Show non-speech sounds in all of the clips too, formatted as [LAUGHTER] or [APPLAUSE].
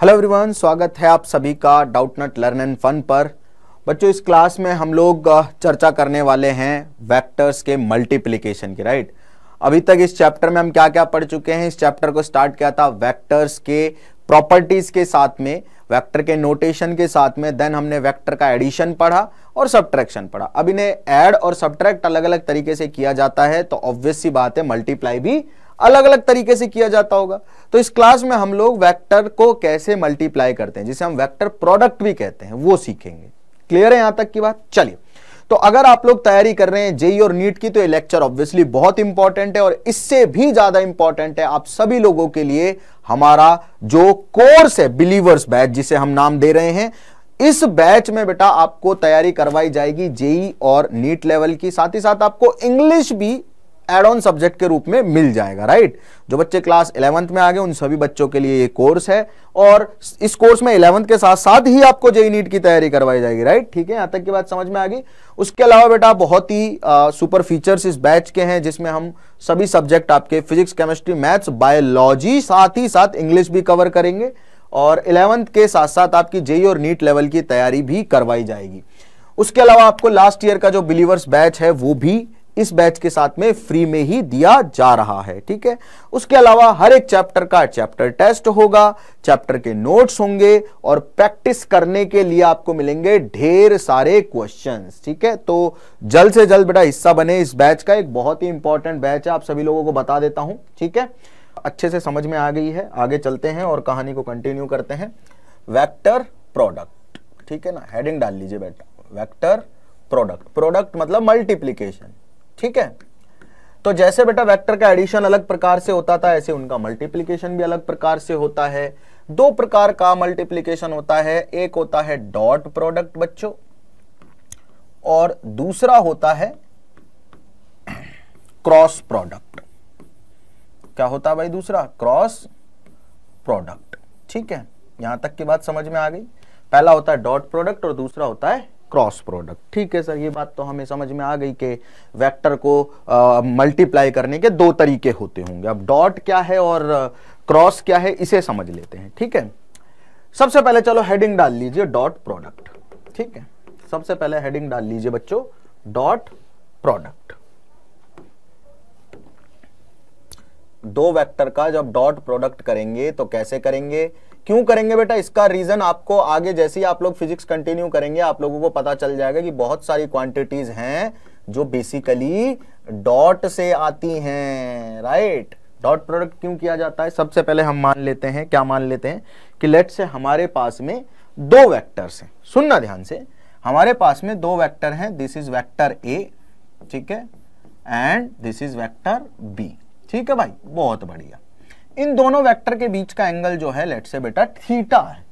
Hello everyone स्वागत है आप सभी का Doubtnut learn and fun पर बच्चों इस क्लास में हम लोग चर्चा करने वाले हैं वेक्टर्स के मल्टीप्लिकेशन की राइट अभी तक इस चैप्टर में हम क्या क्या पढ़ चुके हैं इस चैप्टर को स्टार्ट किया था वेक्टर्स के प्रॉपर्टीज के साथ में वेक्टर के नोटेशन के साथ में देन हमने वेक्टर का एडिशन पढ़ा और सब्ट्रैक्शन पढ़ा अब इन्हें ऐड और सब्ट्रैक्ट अलग अलग तरीके से किया जाता है तो ऑब्वियस सी बात है मल्टीप्लाई भी अलग अलग तरीके से किया जाता होगा तो इस क्लास में हम लोग वैक्टर को कैसे मल्टीप्लाई करते हैं जिसे हम वैक्टर प्रोडक्ट भी कहते हैं वो सीखेंगे क्लियर है यहां तक की बात चलिए तो अगर आप लोग तैयारी कर रहे हैं जेई e और नीट की तो ये लेक्चर ऑब्वियसली बहुत इंपॉर्टेंट है और इससे भी ज्यादा इंपॉर्टेंट है आप सभी लोगों के लिए हमारा जो कोर्स है बिलीवर्स बैच जिसे हम नाम दे रहे हैं इस बैच में बेटा आपको तैयारी करवाई जाएगी जेई e और नीट लेवल की साथ ही साथ आपको इंग्लिश भी एड ऑन सब्जेक्ट के रूप में मिल जाएगा राइट जो बच्चे क्लास इलेवंथ में आ गए उन सभी बच्चों के लिए ये कोर्स है और इस कोर्स में इलेवंथ के साथ साथ ही आपको JEE NEET e e e की तैयारी करवाई जाएगी राइट ठीक है यहां तक की बात समझ में आ गई उसके अलावा बेटा बहुत ही आ, सुपर फीचर्स इस बैच के हैं जिसमें हम सभी सब्जेक्ट आपके फिजिक्स केमिस्ट्री मैथ्स बायोलॉजी साथ ही साथ इंग्लिश भी कवर करेंगे और इलेवंथ के साथ साथ आपकी जेई और नीट लेवल की तैयारी भी करवाई जाएगी उसके अलावा आपको लास्ट ईयर का जो बिलीवर्स बैच है वो भी इस बैच के साथ में फ्री में ही दिया जा रहा है ठीक है उसके अलावा हर एक चैप्टर का चैप्टर टेस्ट होगा चैप्टर के नोट्स होंगे और प्रैक्टिस करने के लिए आपको मिलेंगे ढेर सारे क्वेश्चंस ठीक है तो जल्द से जल्द बेटा हिस्सा बने इस बैच का एक बहुत ही इंपॉर्टेंट बैच है आप सभी लोगों को बता देता हूं ठीक है अच्छे से समझ में आ गई है आगे चलते हैं और कहानी को कंटिन्यू करते हैं वैक्टर प्रोडक्ट ठीक है ना हेडिंग डाल लीजिए बेटा वैक्टर प्रोडक्ट प्रोडक्ट मतलब मल्टीप्लीकेशन ठीक है तो जैसे बेटा वेक्टर का एडिशन अलग प्रकार से होता था ऐसे उनका मल्टीप्लीकेशन भी अलग प्रकार से होता है दो प्रकार का मल्टीप्लीकेशन होता है एक होता है डॉट प्रोडक्ट बच्चों और दूसरा होता है क्रॉस प्रोडक्ट क्या होता है भाई दूसरा क्रॉस प्रोडक्ट ठीक है यहां तक की बात समझ में आ गई पहला होता है डॉट प्रोडक्ट और दूसरा होता है क्रॉस प्रोडक्ट ठीक है सर ये बात तो हमें समझ में आ गई कि वेक्टर को मल्टीप्लाई करने के दो तरीके होते होंगे अब डॉट क्या है और क्रॉस क्या है इसे समझ लेते हैं ठीक है सबसे पहले चलो हेडिंग डाल लीजिए डॉट प्रोडक्ट ठीक है सबसे पहले हेडिंग डाल लीजिए बच्चों डॉट प्रोडक्ट दो वेक्टर का जब डॉट प्रोडक्ट करेंगे तो कैसे करेंगे क्यों करेंगे बेटा इसका रीजन आपको आगे जैसे ही आप लोग फिजिक्स कंटिन्यू करेंगे आप लोगों को पता चल जाएगा कि बहुत सारी क्वांटिटीज हैं जो बेसिकली डॉट से आती हैं राइट डॉट प्रोडक्ट क्यों किया जाता है सबसे पहले हम मान लेते हैं क्या मान लेते हैं कि लेट से हमारे पास में दो वैक्टर्स हैं सुनना ध्यान से हमारे पास में दो वैक्टर हैं दिस इज वैक्टर ए ठीक है and this is vector B ठीक है भाई बहुत बढ़िया इन दोनों वेक्टर के बीच का एंगल जो है लेट से बेटा थीटा है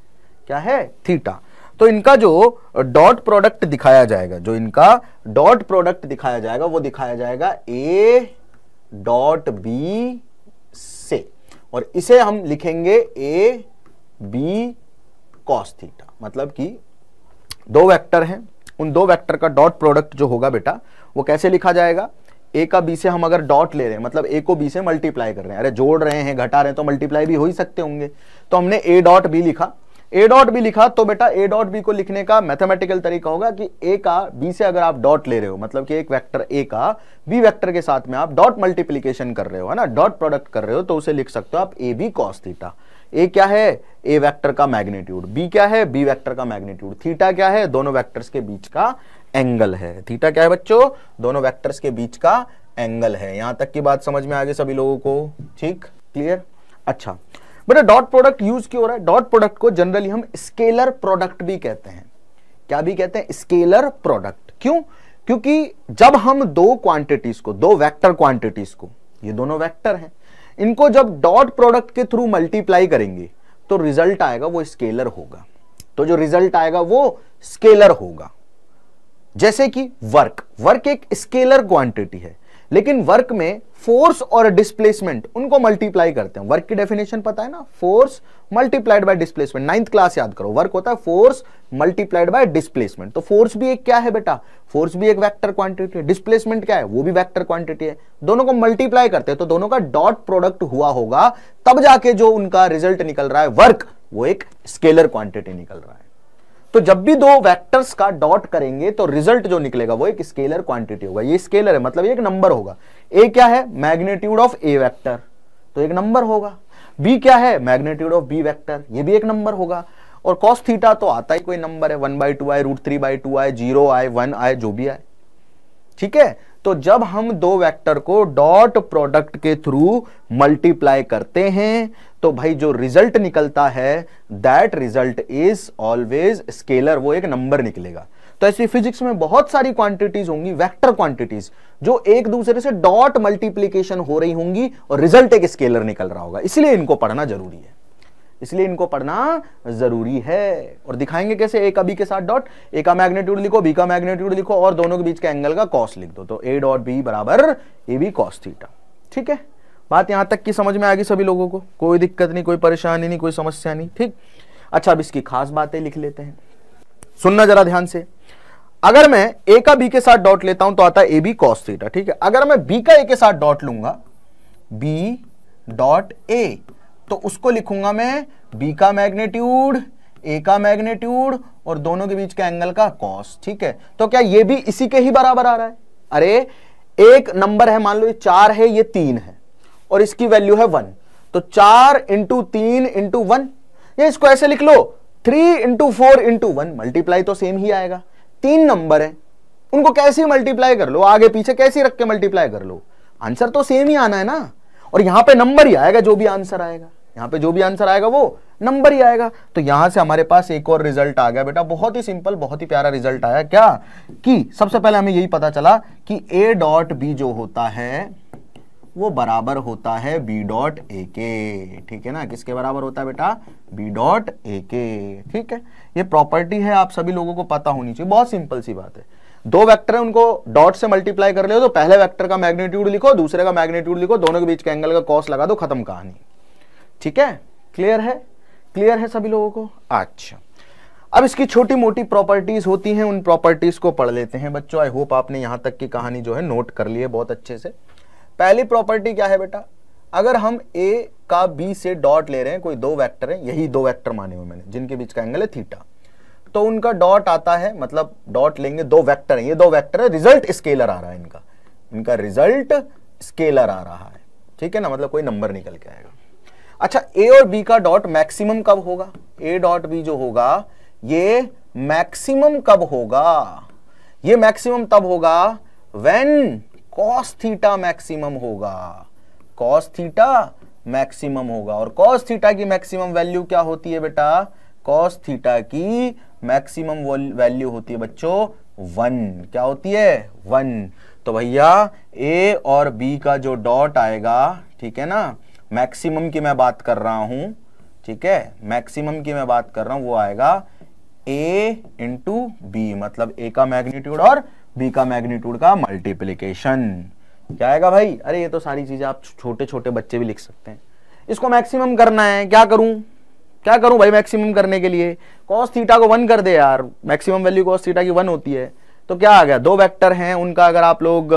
क्या है थीटा तो इनका जो डॉट प्रोडक्ट दिखाया जाएगा जो इनका डॉट प्रोडक्ट दिखाया जाएगा वो दिखाया जाएगा ए डॉट बी से और इसे हम लिखेंगे ए बी कॉस थीटा मतलब कि दो वेक्टर हैं उन दो वेक्टर का डॉट प्रोडक्ट जो होगा बेटा वो कैसे लिखा जाएगा ए का बी से हम अगर डॉट ले रहे हैं मतलब ए को बी से मल्टीप्लाई कर रहे हैं अरे जोड़ रहे हैं घटा रहे हैं तो मल्टीप्लाई भी हो ही सकते होंगे तो हमने ए डॉट बी लिखा ए डॉट बी लिखा तो बेटा ए डॉट बी को लिखने का मैथमेटिकल तरीका होगा कि ए का बी से अगर आप डॉट ले रहे हो मतलब कि एक वेक्टर ए का बी वेक्टर के साथ में आप डॉट मल्टीप्लीकेशन कर रहे हो है ना डॉट प्रोडक्ट कर रहे हो तो उसे लिख सकते हो आप A B cos theta A क्या है ए वेक्टर का मैग्नीट्यूड बी क्या है बी वेक्टर का मैग्नीट्यूड थीटा क्या है दोनों वैक्टर्स के बीच का एंगल है थीटा क्या है बच्चों दोनों वेक्टर्स के बीच का एंगल है यहां तक की बात समझ में आ गई सभी लोगों को ठीक क्लियर अच्छा बेटा डॉट प्रोडक्ट यूज क्यों हो रहा है डॉट प्रोडक्ट को जनरली हम स्केलर प्रोडक्ट भी कहते हैं क्या भी कहते हैं स्केलर प्रोडक्ट क्यों क्योंकि जब हम दो क्वांटिटीज को दो वेक्टर क्वांटिटीज को ये दोनों वेक्टर हैं इनको जब डॉट प्रोडक्ट के थ्रू मल्टीप्लाई करेंगे तो रिजल्ट आएगा वो स्केलर होगा तो जो रिजल्ट आएगा वो स्केलर होगा जैसे कि वर्क वर्क एक स्केलर क्वांटिटी है लेकिन वर्क में फोर्स और डिस्प्लेसमेंट उनको मल्टीप्लाई करते हैं वर्क की डेफिनेशन पता है ना force multiplied by displacement ninth class याद करो वर्क होता है फोर्स मल्टीप्लाइड बाय डिस्प्लेसमेंट तो फोर्स भी एक क्या है बेटा फोर्स भी एक वेक्टर क्वांटिटी है डिस्प्लेसमेंट क्या है वो भी वेक्टर क्वांटिटी है दोनों को मल्टीप्लाई करते हैं तो दोनों का डॉट प्रोडक्ट हुआ होगा तब जाके जो उनका रिजल्ट निकल रहा है वर्क वो एक स्केलर क्वांटिटी निकल रहा है तो जब भी दो वेक्टर्स का डॉट करेंगे तो रिजल्ट जो निकलेगा वो एक स्केलर क्वांटिटी होगा ये स्केलर है मतलब एक नंबर होगा ए क्या है मैग्नेट्यूड ऑफ ए वेक्टर तो एक नंबर होगा बी क्या है मैग्नेट्यूड ऑफ बी वेक्टर ये भी एक नंबर होगा और कॉस थीटा तो आता ही कोई नंबर है वन बाई टू आए रूट थ्री बाई टू आए जीरो आए वन आए जो भी आए ठीक है तो जब हम दो वेक्टर को डॉट प्रोडक्ट के थ्रू मल्टीप्लाई करते हैं तो भाई जो रिजल्ट निकलता है that result is always scalar वो एक नंबर निकलेगा तो ऐसी फिजिक्स में बहुत सारी क्वांटिटीज होंगी वेक्टर क्वांटिटीज जो एक दूसरे से डॉट मल्टीप्लीकेशन हो रही होंगी और रिजल्ट एक स्केलर निकल रहा होगा इसलिए इनको पढ़ना जरूरी है इसलिए इनको पढ़ना जरूरी है और दिखाएंगे कैसे ए का बी के साथ डॉट ए का मैग्नेट्यूड लिखो बी का मैग्नेट्यूड लिखो और दोनों के बीच के एंगल का कॉस लिख दो तो ए डॉट बी बराबर ए बी कॉस थीटा ठीक है बात यहां तक की समझ में आएगी सभी लोगों को कोई दिक्कत नहीं कोई परेशानी नहीं कोई समस्या नहीं ठीक अच्छा अब इसकी खास बातें लिख लेते हैं सुनना जरा ध्यान से अगर मैं ए का बी के साथ डॉट लेता हूं तो आता है ए बी कॉस थीटा ठीक है अगर मैं बी का ए के साथ डॉट लूंगा बी डॉट ए तो उसको लिखूंगा मैं बी का मैग्नेट्यूड ए का मैग्नेट्यूड और दोनों के बीच के एंगल का कॉस ठीक है तो क्या ये भी इसी के ही बराबर आ रहा है अरे एक नंबर है मान लो ये चार है ये तीन है और इसकी वैल्यू है वन तो चार इंटू तीन इंटू वन या इसको ऐसे लिख लो three into four into one multiply तो सेम ही आएगा तीन नंबर है उनको कैसे मल्टीप्लाई कर लो आगे पीछे कैसे रख के मल्टीप्लाई कर लो आंसर तो सेम ही आना है ना और यहां पे नंबर ही आएगा जो भी आंसर आएगा यहां पे जो भी आंसर आएगा वो नंबर ही आएगा तो यहां से हमारे पास एक और रिजल्ट आ गया बेटा बहुत ही सिंपल बहुत ही प्यारा रिजल्ट आया क्या कि सबसे पहले हमें यही पता चला कि ए डॉट बी जो होता है वो बराबर होता है बी डॉट ए के ठीक है ना किसके बराबर होता है बेटा बी डॉट ए के ठीक है ये प्रॉपर्टी है आप सभी लोगों को पता होनी चाहिए बहुत सिंपल सी बात है दो वेक्टर है उनको डॉट से मल्टीप्लाई कर ले तो पहले वेक्टर का मैग्नीट्यूड लिखो दूसरे का मैग्नीट्यूड लिखो दोनों के बीच के एंगल का कॉस लगा दो खत्म कहानी ठीक है क्लियर है क्लियर है सभी लोगों को अच्छा अब इसकी छोटी मोटी प्रॉपर्टीज होती हैं उन प्रॉपर्टीज को पढ़ लेते हैं बच्चों आई होप आपने यहां तक की कहानी जो है नोट कर ली है बहुत अच्छे से पहली प्रॉपर्टी क्या है बेटा अगर हम ए का बी से डॉट ले रहे हैं कोई दो वेक्टर है यही दो वेक्टर माने हुए मैंने जिनके बीच का एंगल है थीटा तो उनका डॉट आता है मतलब डॉट लेंगे दो वेक्टर हैं ये दो वेक्टर है रिजल्ट स्केलर आ रहा है इनका इनका रिजल्ट स्केलर आ रहा है ठीक है ना मतलब कोई नंबर निकल के आएगा अच्छा ए और बी का डॉट मैक्सिमम कब होगा ए डॉट बी जो होगा ये मैक्सिमम कब होगा ये मैक्सिमम तब होगा व्हेन कॉस थीटा मैक्सिमम होगा कॉस थीटा मैक्सिमम होगा और कॉस थीटा की मैक्सिमम वैल्यू क्या होती है बेटा कॉस थीटा की मैक्सिमम वैल्यू होती है बच्चों वन क्या होती है वन तो भैया ए और बी का जो डॉट आएगा ठीक है ना मैक्सिमम की मैं बात कर रहा हूं ठीक है मैक्सिमम की मैं बात कर रहा हूं वो आएगा ए इंटू बी मतलब ए का मैग्नीट्यूड और बी का मैग्नीट्यूड का मल्टीप्लीकेशन क्या आएगा भाई अरे ये तो सारी चीज़ें आप छोटे छोटे बच्चे भी लिख सकते हैं इसको मैक्सिमम करना है क्या करूं क्या करूं भाई मैक्सिमम करने के लिए कॉस थीटा को वन कर दे यार मैक्सिमम वैल्यू कॉस थीटा की वन होती है तो क्या आ गया दो वेक्टर हैं उनका अगर आप लोग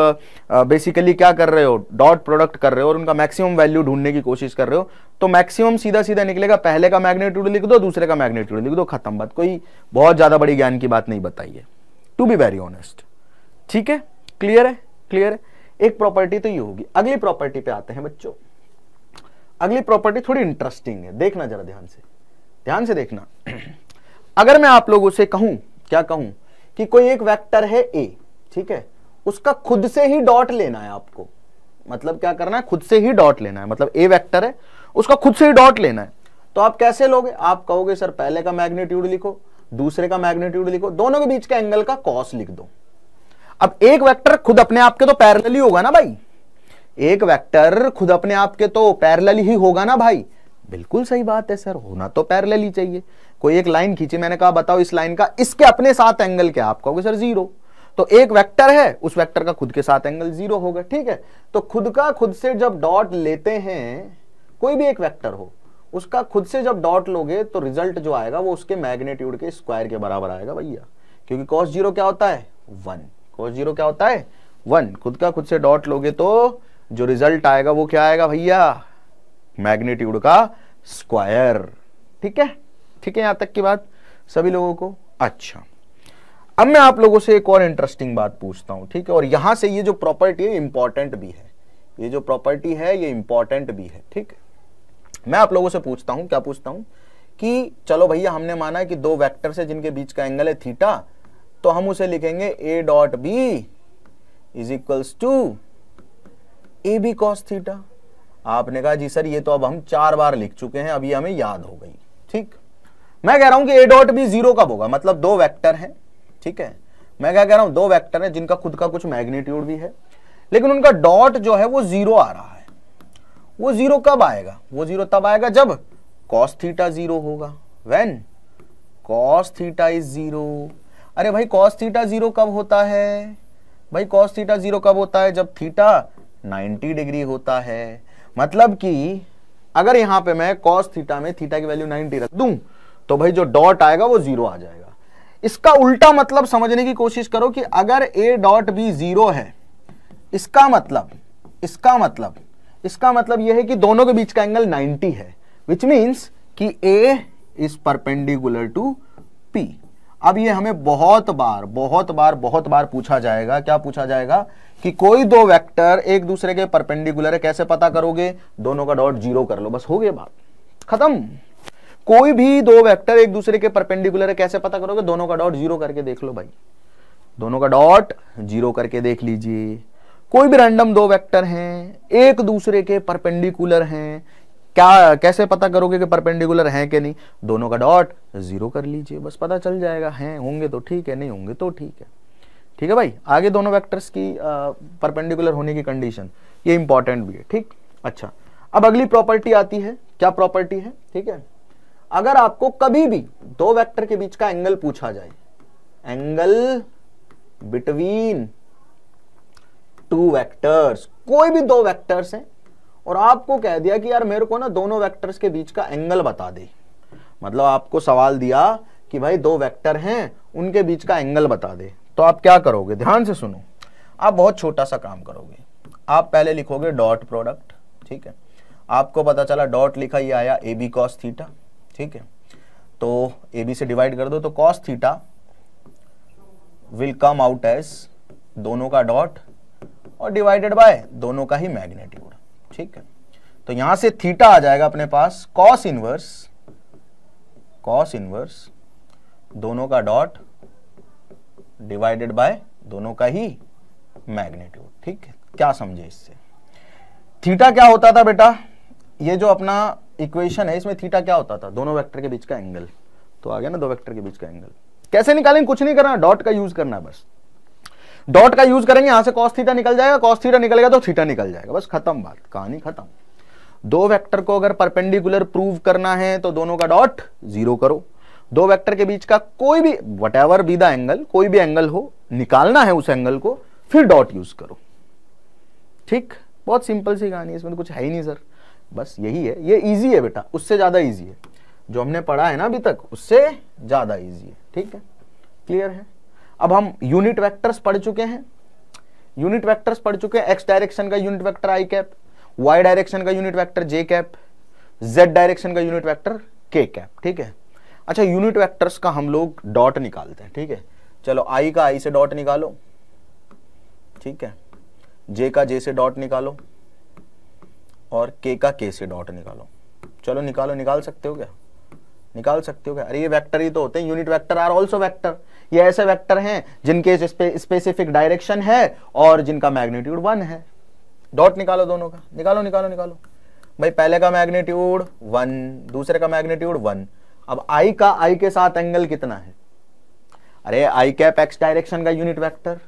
बेसिकली क्या कर रहे हो डॉट प्रोडक्ट कर रहे हो और उनका मैक्सिमम वैल्यू ढूंढने की कोशिश कर रहे हो तो मैक्सिमम सीधा सीधा निकलेगा पहले का मैग्नेट्यूड लिख दो दूसरे का मैग्नेट्यूड लिख दो खत्म बात कोई बहुत ज़्यादा बड़ी ज्ञान की बात नहीं बताइए टू बी वेरी ऑनेस्ट ठीक है क्लियर है क्लियर है एक प्रॉपर्टी तो ये होगी अगली प्रॉपर्टी पे आते हैं बच्चों अगली प्रॉपर्टी थोड़ी इंटरेस्टिंग है देखना जरा ध्यान से ध्यान से देखना अगर मैं आप लोगों से कहूं क्या कहूं कि कोई एक वेक्टर है ए ठीक है उसका खुद से ही डॉट लेना है आपको मतलब क्या करना है खुद से ही डॉट लेना है मतलब ए वेक्टर है उसका खुद से ही डॉट लेना है तो आप कैसे लोगे आप कहोगे सर पहले का मैग्नीट्यूड लिखो दूसरे का मैग्नीट्यूड लिखो दोनों के बीच के एंगल का कॉस लिख दो अब एक वेक्टर खुद अपने आप के तो पैरल ही होगा ना भाई एक वेक्टर खुद अपने आप के तो पैरल ही होगा ना भाई बिल्कुल सही बात है सर होना तो पैरेलल ही चाहिए कोई एक लाइन खींची मैंने कहा बताओ इस लाइन का इसके अपने साथ एंगल क्या आप कहोगे सर जीरो तो एक वेक्टर है उस वेक्टर का खुद के साथ एंगल जीरो होगा ठीक है तो खुद का खुद से जब डॉट लेते हैं कोई भी एक वेक्टर हो उसका खुद से जब डॉट लोगे तो रिजल्ट जो आएगा वो उसके मैग्नेट्यूड के स्क्वायर के बराबर आएगा भैया क्योंकि कॉस जीरो क्या होता है वन कॉस जीरो क्या होता है वन खुद का खुद से डॉट लोगे तो जो रिजल्ट आएगा वो क्या आएगा भैया मैग्नीट्यूड का स्क्वायर ठीक है ठीक है यहां तक की बात सभी लोगों को अच्छा अब मैं आप लोगों से एक और इंटरेस्टिंग बात पूछता हूं ठीक है और यहां से ये जो प्रॉपर्टी है इंपॉर्टेंट भी है ये जो प्रॉपर्टी है ये इंपॉर्टेंट भी है ठीक मैं आप लोगों से पूछता हूं क्या पूछता हूं कि चलो भैया हमने माना कि दो वैक्टर से जिनके बीच का एंगल है थीटा तो हम उसे लिखेंगे A dot B is equals to A B cos theta आपने कहा जी सर ये तो अब हम चार बार लिख चुके हैं अभी हमें याद हो गई ठीक मैं कह रहा हूं कि ए डॉट बी जीरो कब होगा मतलब दो वेक्टर हैं ठीक है मैं क्या कह रहा हूं दो वेक्टर हैं जिनका खुद का कुछ मैग्नीट्यूड भी है लेकिन उनका डॉट जो है वो जीरो आ रहा है वो जीरो कब आएगा वो जीरो तब आएगा जब कॉस थीटा जीरो होगा when cos theta is zero अरे भाई कॉस थीटा जीरो कब होता है भाई कॉस थीटा जीरो कब होता है जब थीटा 90 डिग्री होता है मतलब कि अगर यहां पे मैं कॉस थीटा में थीटा की वैल्यू 90 रख दूं तो भाई जो डॉट आएगा वो जीरो आ जाएगा इसका उल्टा मतलब समझने की कोशिश करो कि अगर ए डॉट बी जीरो है इसका मतलब इसका मतलब इसका मतलब यह है कि दोनों के बीच का एंगल 90 है विच मीन्स कि A is perpendicular to P अब ये हमें बहुत बार बहुत बार बहुत बार पूछा जाएगा क्या पूछा जाएगा कि कोई दो वेक्टर एक दूसरे के परपेंडिकुलर है कैसे पता करोगे दोनों का डॉट जीरो कर लो बस हो गया बात खत्म कोई भी दो वेक्टर एक दूसरे के परपेंडिकुलर है कैसे पता करोगे दोनों का डॉट जीरो करके देख लो भाई दोनों का डॉट जीरो करके देख लीजिए कोई भी रैंडम दो वेक्टर हैं एक दूसरे के परपेंडिकुलर हैं क्या कैसे पता करोगे कि परपेंडिकुलर हैं कि नहीं दोनों का डॉट जीरो कर लीजिए बस पता चल जाएगा हैं होंगे तो ठीक है नहीं होंगे तो ठीक है ठीक है भाई आगे दोनों वेक्टर्स की परपेंडिकुलर होने की कंडीशन ये इंपॉर्टेंट भी है ठीक अच्छा अब अगली प्रॉपर्टी आती है क्या प्रॉपर्टी है ठीक है अगर आपको कभी भी दो वेक्टर के बीच का एंगल पूछा जाए एंगल बिटवीन टू वेक्टर्स कोई भी दो वेक्टर्स हैं और आपको कह दिया कि यार मेरे को ना दोनों वेक्टर्स के बीच का एंगल बता दे मतलब आपको सवाल दिया कि भाई दो वेक्टर हैं उनके बीच का एंगल बता दे तो आप क्या करोगे ध्यान से सुनो आप बहुत छोटा सा काम करोगे आप पहले लिखोगे डॉट प्रोडक्ट ठीक है आपको पता चला डॉट लिखा ये आया ए बी कॉस थीटा ठीक है तो ए बी से डिवाइड कर दो तो cos theta will come out as दोनों का डॉट और डिवाइडेड बाय दोनों का ही मैग्नेट्यूड ठीक है तो यहां से थीटा आ जाएगा अपने पास कॉस इनवर्स कॉस इनवर्स दोनों का डॉट डिवाइडेड बाय दोनों का ही मैग्नेट्यूड ठीक है क्या समझे इससे थीटा क्या होता था बेटा ये जो अपना इक्वेशन है इसमें थीटा क्या होता था दोनों वेक्टर के बीच का एंगल तो आ गया ना दो वेक्टर के बीच का एंगल कैसे निकालेंगे कुछ नहीं करना डॉट का यूज करना बस डॉट का यूज करेंगे यहां से कॉस थीटा निकल जाएगा कॉस थीटा निकलेगा तो थीटा निकल जाएगा बस खत्म बात कहानी खत्म दो वेक्टर को अगर परपेंडिकुलर प्रूव करना है तो दोनों का डॉट जीरो करो दो वेक्टर के बीच का कोई भी whatever be the angle कोई भी एंगल हो निकालना है उस एंगल को फिर डॉट यूज करो ठीक बहुत सिंपल सी कहानी है इसमें तो कुछ है ही नहीं सर बस यही है ये इजी है बेटा उससे ज़्यादा इजी है जो हमने पढ़ा है ना अभी तक उससे ज़्यादा इजी है ठीक है क्लियर है अब हम यूनिट वेक्टर्स पढ़ चुके हैं यूनिट वेक्टर्स पढ़ चुके हैं एक्स डायरेक्शन का unit vector I cap Y direction का unit vector J cap Z direction का यूनिट वेक्टर के कैप ठीक है अच्छा यूनिट वेक्टर्स का हम लोग डॉट निकालते हैं ठीक है चलो आई का आई से डॉट निकालो ठीक है जे का जे से डॉट निकालो और के का के से डॉट निकालो चलो निकालो निकाल सकते हो क्या निकाल सकते हो क्या अरे ये वेक्टर ही तो होते हैं unit vector are also vector ये ऐसे वेक्टर हैं जिनके स्पेसिफिक डायरेक्शन है और जिनका मैग्नीट्यूड वन है डॉट निकालो दोनों का निकालो निकालो निकालो भाई पहले का मैग्नीट्यूड वन दूसरे का मैग्नीट्यूड वन अब आई का आई के साथ एंगल कितना है अरे आई कैप एक्स डायरेक्शन का यूनिट वेक्टर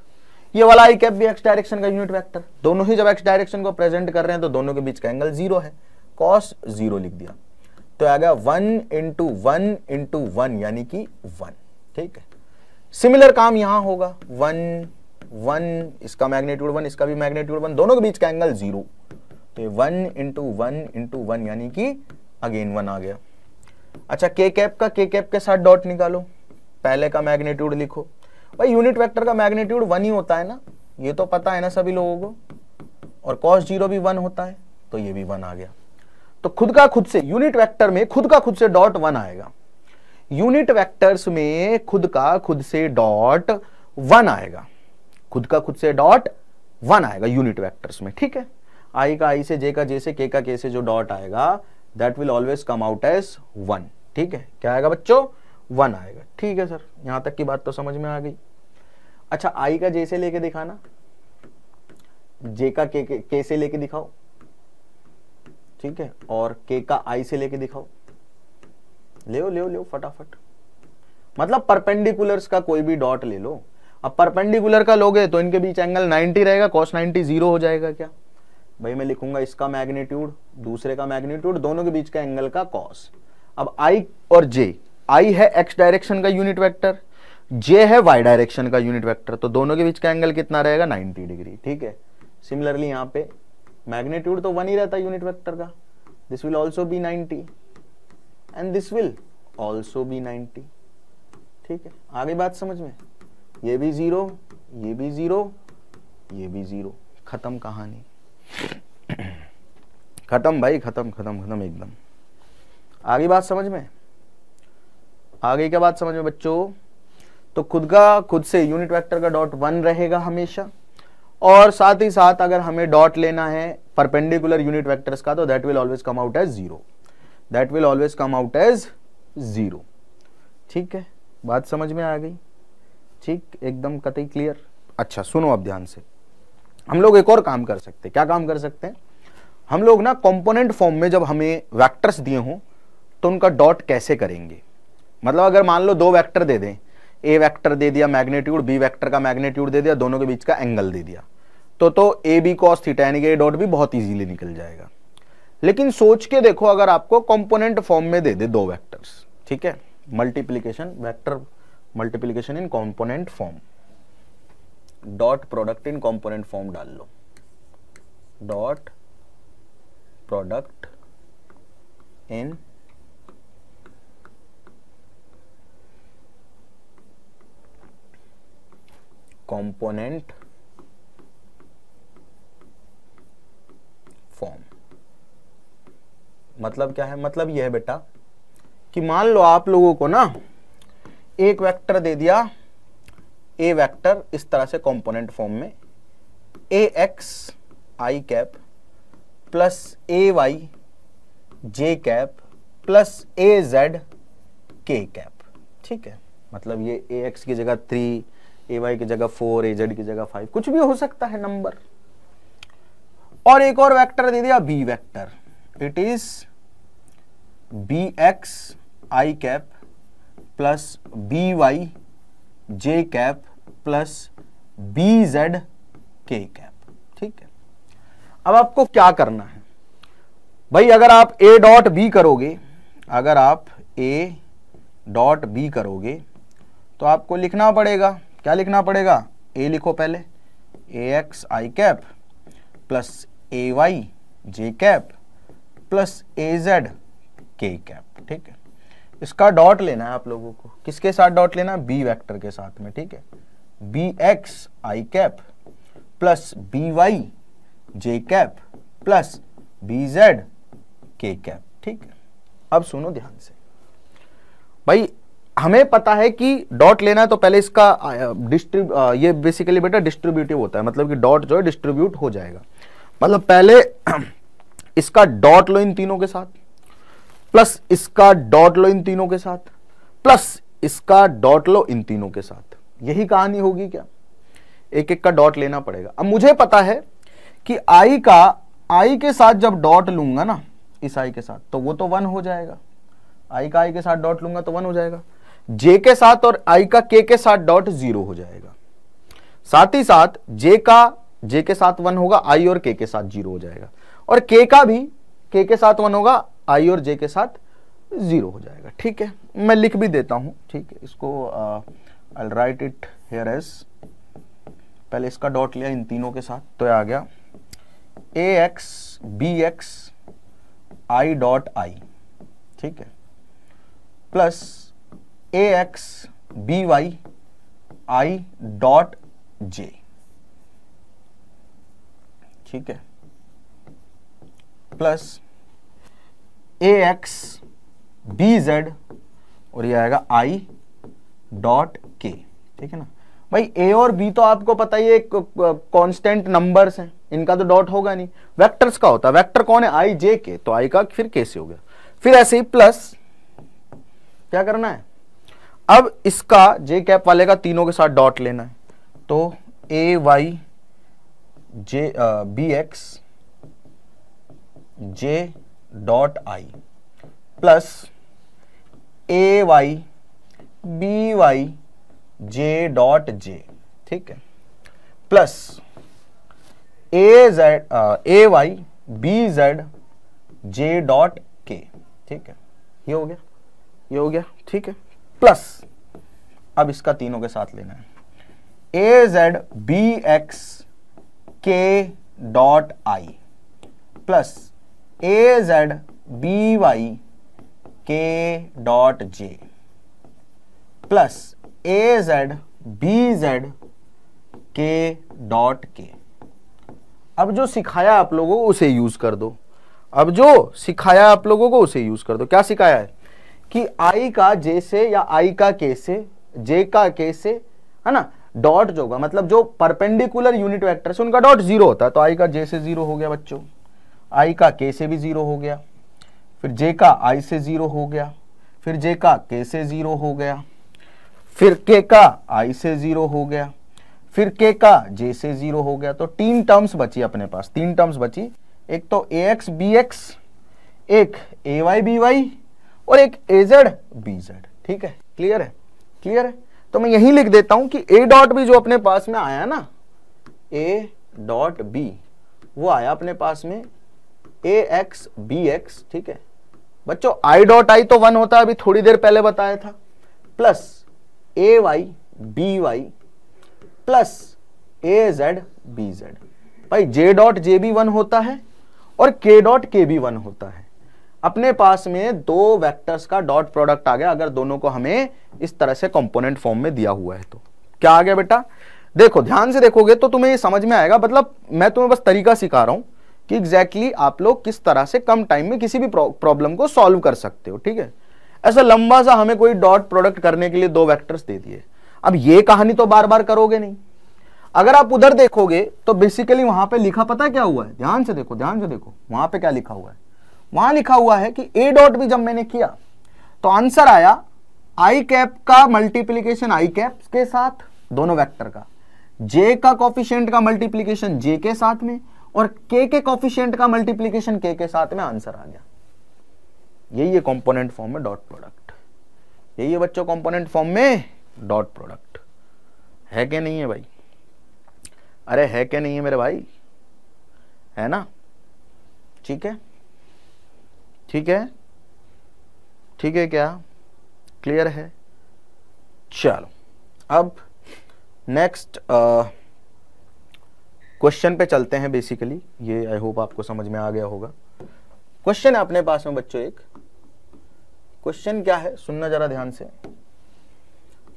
ये वाला आई कैप भी एक्स डायरेक्शन का यूनिट वेक्टर दोनों ही जब एक्स डायरेक्शन को प्रेजेंट कर रहे हैं तो दोनों के बीच का एंगल जीरो है कॉस जीरो लिख दिया तो आ गया one into one into one यानी कि वन ठीक है सिमिलर काम यहां होगा वन वन इसका मैग्नेट्यूड वन इसका भी मैग्नेट्यूड वन दोनों के बीच का एंगल जीरो तो one into one into one यानी कि अगेन वन आ गया अच्छा के कैप का के कैप के साथ डॉट निकालो पहले का मैग्नीट्यूड लिखो भाई यूनिट वेक्टर का मैग्नीट्यूड वन ही होता है ना ये तो पता है ना सभी लोगों को और कॉस जीरो भी वन होता है तो ये भी वन आ गया तो खुद का खुद से यूनिट वेक्टर में खुद का खुद से डॉट वन आएगा यूनिट वेक्टर्स में खुद का खुद से डॉट वन आएगा खुद का खुद से डॉट वन आएगा यूनिट वेक्टर्स में ठीक है आई का आई से जे का जे से के का के से जो डॉट आएगा that will always come out as one ठीक है क्या आएगा बच्चों वन आएगा ठीक है सर यहां तक की बात तो समझ में आ गई अच्छा आई का जे से लेके दिखाना जे का के, के, के से लेके दिखाओ ठीक है और के का आई से लेके दिखाओ ले लो ले फटाफट मतलब परपेंडिकुलर्स का कोई भी डॉट ले लो अब परपेंडिकुलर का लोगे तो इनके बीच एंगल 90 रहेगा कॉस 90 जीरो हो जाएगा क्या भाई मैं लिखूंगा इसका मैग्नीट्यूड दूसरे का मैग्नीट्यूड दोनों के बीच का एंगल का कॉस अब आई और जे आई है एक्स डायरेक्शन का यूनिट वैक्टर जे है वाई डायरेक्शन का यूनिट वैक्टर तो दोनों के बीच का एंगल कितना रहेगा नाइनटी डिग्री ठीक है सिमिलरली यहाँ पे मैग्नीट्यूड तो वन ही रहता है यूनिट वैक्टर का this will also be ninety and this will also be ninety ठीक है आगे बात समझ में ये भी जीरो ये भी जीरो ये भी जीरो खत्म कहानी खत्म भाई खत्म खत्म खत्म एकदम आगे बात समझ में आगे क्या बात समझ में बच्चों तो खुद का खुद से यूनिट वेक्टर का डॉट वन रहेगा हमेशा और साथ ही साथ अगर हमें डॉट लेना है परपेंडिकुलर यूनिट वेक्टर्स का तो that will always come out as zero that will always come out as zero ठीक है बात समझ में आ गई ठीक एकदम कतई क्लियर अच्छा सुनो अब ध्यान से हम लोग एक और काम कर सकते हैं क्या काम कर सकते हैं हम लोग ना कंपोनेंट फॉर्म में जब हमें वैक्टर्स दिए हों तो उनका डॉट कैसे करेंगे मतलब अगर मान लो दो वैक्टर दे दें ए वैक्टर दे दिया मैग्नेट्यूड बी वैक्टर का मैग्नेट्यूड दे दिया दोनों के बीच का एंगल दे दिया तो तो ए बी कॉस थीटा यानी कि ए डॉट भी बहुत इजीली निकल जाएगा लेकिन सोच के देखो अगर आपको कंपोनेंट फॉर्म में दे दे दो वेक्टर्स ठीक है multiplication vector multiplication in component form dot product in component form डाल लो dot product in component form मतलब क्या है मतलब यह है बेटा कि मान लो आप लोगों को ना एक वेक्टर दे दिया ए वेक्टर इस तरह से कंपोनेंट फॉर्म में A X I cap plus A Y J cap plus A Z K cap ठीक है मतलब ये ए एक्स की जगह थ्री ए वाई की जगह फोर ए जेड की जगह फाइव कुछ भी हो सकता है नंबर और एक और वेक्टर दे दिया B vector it is B X I cap plus B Y J cap plus B Z K cap ठीक है अब आपको क्या करना है भाई अगर आप ए डॉट बी करोगे अगर आप ए डॉट बी करोगे तो आपको लिखना पड़ेगा क्या लिखना पड़ेगा ए लिखो पहले A X I cap plus A Y J cap plus A Z K cap ठीक है इसका डॉट लेना है आप लोगों को किसके साथ डॉट लेना है बी वैक्टर के साथ में ठीक है B X I cap plus B Y J cap plus B Z K cap ठीक है अब सुनो ध्यान से भाई हमें पता है कि डॉट लेना है तो पहले इसका डिस्ट्रीब ये बेसिकली बेटा डिस्ट्रीब्यूटिव होता है मतलब कि डॉट जो है डिस्ट्रीब्यूट हो जाएगा मतलब पहले [CLEARS THROAT] इसका डॉट लो इन तीनों के साथ प्लस इसका डॉट लो इन तीनों के साथ प्लस इसका डॉट लो इन तीनों के साथ यही कहानी होगी क्या एक एक का डॉट लेना पड़ेगा अब मुझे पता है कि आई का आई के साथ जब डॉट लूंगा ना इस आई के साथ तो वो तो वन हो जाएगा आई का आई के साथ डॉट लूंगा तो वन हो जाएगा जे के साथ और आई का के के साथ डॉट जीरो हो जाएगा साथ ही साथ जे का जे के साथ वन होगा आई और के के साथ जीरो हो जाएगा और के का भी के के साथ वन होगा आई और जे के साथ जीरो हो जाएगा ठीक है मैं लिख भी देता हूं ठीक है इसको आ, I write it here as पहले इसका डॉट लिया इन तीनों के साथ तो आ गया A X B X I dot I ठीक है plus A X B Y I dot J ठीक है plus A X B Z और ये आएगा आई डॉट के ठीक है ना भाई ए और बी तो आपको पता ही है कांस्टेंट नंबर्स हैं इनका तो डॉट होगा नहीं वेक्टर्स का होता है वैक्टर कौन है आई जे के तो आई का फिर के से हो गया फिर ऐसे ही प्लस क्या करना है अब इसका जे कैप वाले का तीनों के साथ डॉट लेना है तो A Y J B X J dot I plus A Y B Y J dot J ठीक है plus A Z A Y B Z J dot K ठीक है ये हो गया ये हो गया ठीक है प्लस अब इसका तीनों के साथ लेना है A Z B X K dot I plus A Z B Y K dot J plus A Z B Z K dot K अब जो सिखाया आप लोगों को उसे यूज कर दो अब जो सिखाया आप लोगों को उसे यूज कर दो क्या सिखाया है कि आई का जे से या आई का के से जे का के से है ना डॉट जो होगा मतलब जो परपेंडिकुलर यूनिट वेक्टर से उनका डॉट जीरो होता है तो आई का जे से जीरो हो गया बच्चों आई का के से भी जीरो हो गया फिर जे का आई से जीरो हो गया फिर जे का के से जीरो हो गया फिर के का आई से जीरो हो गया फिर के का जे से जीरो हो गया तो तीन टर्म्स बची अपने पास तीन टर्म्स बची एक तो ए एक्स बी एक्स एक ए वाई बी वाई और एक ए जेड बी जेड ठीक है क्लियर है क्लियर है तो मैं यही लिख देता हूं कि ए डॉट बी जो अपने पास में आया ना ए डॉट बी वो आया अपने पास में ए एक्स बी एक्स ठीक है बच्चों आई डॉट आई तो वन होता है अभी थोड़ी देर पहले बताया था plus A Y B Y plus A Z B Z भाई जे डॉट जे बी वन होता है और के डॉट के बी वन होता है अपने पास में दो वेक्टर्स का डॉट प्रोडक्ट आ गया अगर दोनों को हमें इस तरह से कंपोनेंट फॉर्म में दिया हुआ है तो क्या आ गया बेटा देखो ध्यान से देखोगे तो तुम्हें ये समझ में आएगा मतलब मैं तुम्हें बस तरीका सिखा रहा हूं कि एग्जैक्टली exactly आप लोग किस तरह से कम टाइम में किसी भी प्रॉब्लम को सॉल्व कर सकते हो ठीक है ऐसा लंबा सा हमें कोई डॉट प्रोडक्ट करने के लिए दो वेक्टर्स दे दिए अब ये कहानी तो बार बार करोगे नहीं अगर आप उधर देखोगे तो बेसिकली वहां पे लिखा पता क्या हुआ है ध्यान से देखो ध्यान से देखो वहां पे क्या लिखा हुआ है वहां लिखा हुआ है कि ए डॉट भी जब मैंने किया तो आंसर आया आई कैप का मल्टीप्लीकेशन आई कैप के साथ दोनों वेक्टर का जे का कॉफिशियंट का मल्टीप्लीकेशन जे के साथ में और के के कॉफिशियंट का मल्टीप्लीकेशन के के साथ में आंसर आ गया यही है कॉम्पोनेंट फॉर्म में डॉट प्रोडक्ट यही है बच्चों कॉम्पोनेंट फॉर्म में डॉट प्रोडक्ट है क्या नहीं है भाई अरे है क्या नहीं है मेरे भाई है ना ठीक है ठीक है ठीक है क्या क्लियर है चलो अब नेक्स्ट क्वेश्चन पे चलते हैं बेसिकली ये आई होप आपको समझ में आ गया होगा क्वेश्चन है अपने पास में बच्चों एक क्वेश्चन क्या है सुनना जरा ध्यान से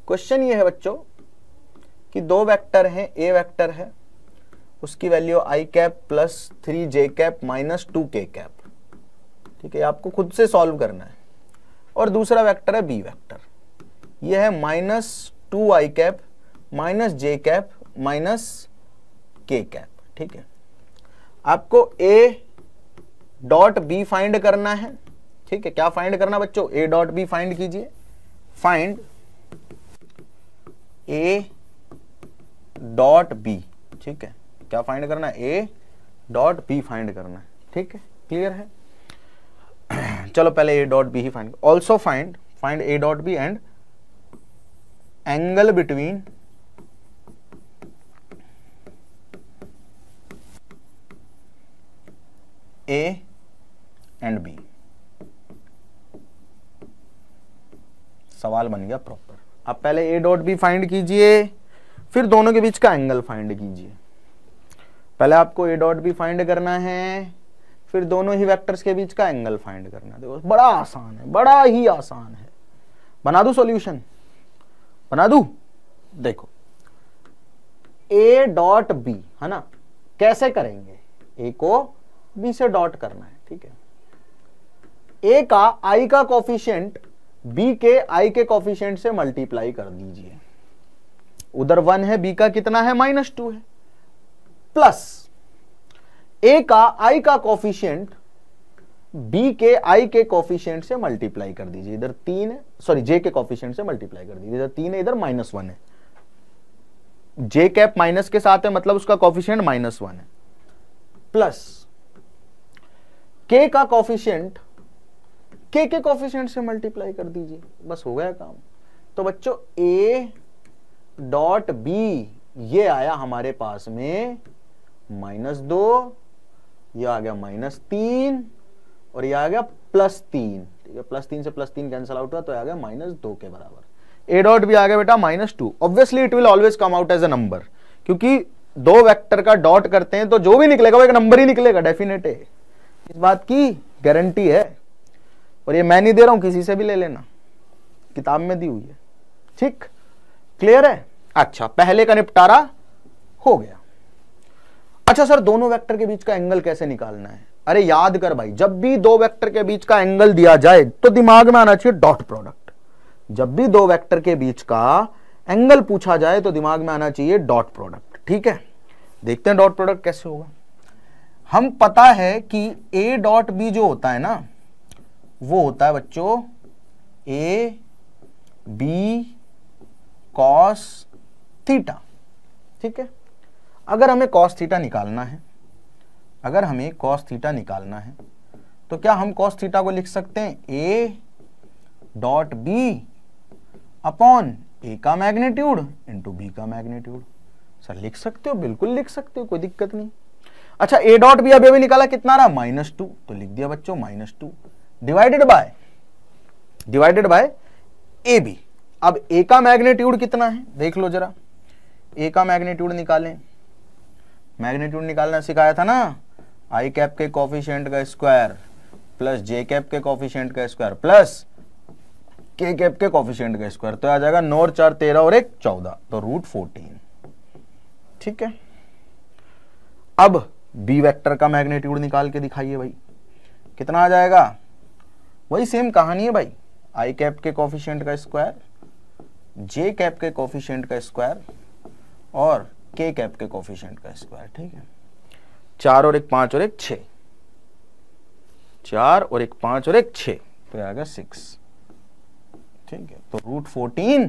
क्वेश्चन ये है बच्चों कि दो वेक्टर हैं ए वेक्टर है उसकी value I cap plus three J cap minus two K cap ठीक है आपको खुद से सॉल्व करना है और दूसरा वेक्टर है बी वेक्टर यह है minus two I cap minus J cap minus K cap ठीक है आपको ए डॉट बी फाइंड करना है ठीक है क्या फाइंड करना बच्चों ए डॉट बी फाइंड कीजिए फाइंड ए डॉट बी ठीक है क्या फाइंड करना है ए डॉट बी फाइंड करना है ठीक है क्लियर है [CLEARS THROAT] चलो पहले ए डॉट बी ही find also find find A dot B and angle between A and B सवाल बन गया प्रॉपर अब पहले ए डॉट बी फाइंड कीजिए फिर दोनों के बीच का एंगल फाइंड कीजिए पहले आपको ए डॉट बी फाइंड करना है फिर दोनों ही वेक्टर्स के बीच का एंगल फाइंड करना देखो बड़ा आसान है बड़ा ही आसान है बना दू सॉल्यूशन बना दू देखो ए डॉट बी है ना कैसे करेंगे ए को बी से डॉट करना है ठीक है ए का आई का कोफिशियंट बी के आई के कॉफिशियंट से मल्टीप्लाई कर दीजिए उधर वन है बी का कितना है माइनस टू है प्लस ए का आई का कॉफिशियंट बी के आई के कॉफिशियंट से मल्टीप्लाई कर दीजिए इधर तीन है सॉरी जे के कॉफिशियंट से मल्टीप्लाई कर दीजिए इधर तीन है इधर माइनस वन है जे कैप माइनस के साथ है मतलब उसका कॉफिशियंट माइनस वन है प्लस के का कॉफिशियंट के के कॉफिशियंट से मल्टीप्लाई कर दीजिए बस हो गया काम तो बच्चों ए डॉट बी ये आया हमारे पास में माइनस दो ये आ गया माइनस तीन और ये आ गया प्लस तीन ठीक है प्लस तीन से प्लस तीन कैंसिल आउट हुआ तो आ गया माइनस दो के बराबर ए डॉट भी आ गया बेटा minus two obviously it will always come out as a number क्योंकि दो वेक्टर का डॉट करते हैं तो जो भी निकलेगा वो एक नंबर ही निकलेगा डेफिनेट है इस बात की गारंटी है और ये मैं नहीं दे रहा हूं किसी से भी ले लेना किताब में दी हुई है ठीक क्लियर है अच्छा पहले का निपटारा हो गया अच्छा सर दोनों वेक्टर के बीच का एंगल कैसे निकालना है अरे याद कर भाई जब भी दो वेक्टर के बीच का एंगल दिया जाए तो दिमाग में आना चाहिए डॉट प्रोडक्ट जब भी दो वेक्टर के बीच का एंगल पूछा जाए तो दिमाग में आना चाहिए डॉट प्रोडक्ट ठीक है देखते हैं डॉट प्रोडक्ट कैसे होगा हम पता है कि ए डॉट बी जो होता है ना वो होता है बच्चों ए बी कॉस थीटा ठीक है अगर हमें कॉस थीटा निकालना है अगर हमें कॉस थीटा निकालना है तो क्या हम कॉस थीटा को लिख सकते हैं A dot B upon A का मैग्नीट्यूड इंटू बी का मैग्नीट्यूड सर लिख सकते हो बिल्कुल लिख सकते हो कोई दिक्कत नहीं अच्छा ए डॉट बी अभी अभी निकाला कितना रहा माइनस टू तो लिख दिया बच्चों minus two divided by divided by A B अब ए का मैग्नेट्यूड कितना है देख लो जरा ए का मैग्नेट्यूड निकालें मैग्नेट्यूड निकालना सिखाया था ना आई कैप के कॉफिशियंट का स्क्वायर प्लस जे कैप के कॉफिशियंट का स्क्वायर प्लस के कैप के कॉफिशियंट का स्क्वायर तो आ जाएगा नौ चार तेरह और एक चौदह तो रूट फोर्टीन ठीक है अब बी वेक्टर का मैग्नेट्यूड निकाल के दिखाइए भाई कितना आ जाएगा वही सेम कहानी है भाई आई कैप के कॉफिशेंट का स्क्वायर जे कैप के कॉफिशेंट का स्क्वायर और के कैप के कॉफिशेंट का स्क्वायर ठीक है चार और एक पांच और एक छ चार और एक पांच और एक छ तो आ गया सिक्स ठीक है तो root fourteen